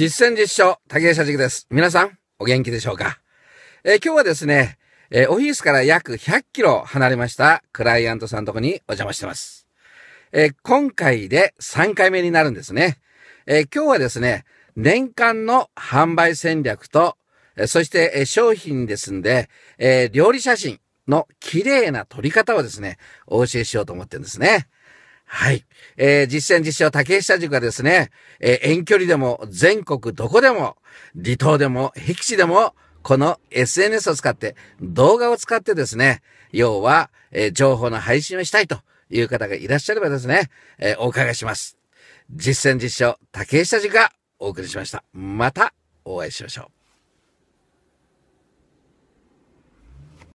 実践実証、竹下社塾です。皆さん、お元気でしょうか、えー、今日はですね、えー、オフィスから約100キロ離れましたクライアントさんとこにお邪魔してます。えー、今回で3回目になるんですね。え今日はですね、年間の販売戦略と、えそして、え商品ですんで、え料理写真の綺麗な撮り方をですね、お教えしようと思ってるんですね。はい。えー、実践実証竹下塾はですね、えー、遠距離でも全国どこでも、離島でも僻地でも、この SNS を使って、動画を使ってですね、要は、えー、情報の配信をしたいという方がいらっしゃればですね、えー、お伺いします。実践実証竹下塾がお送りしました。またお会いしましょう。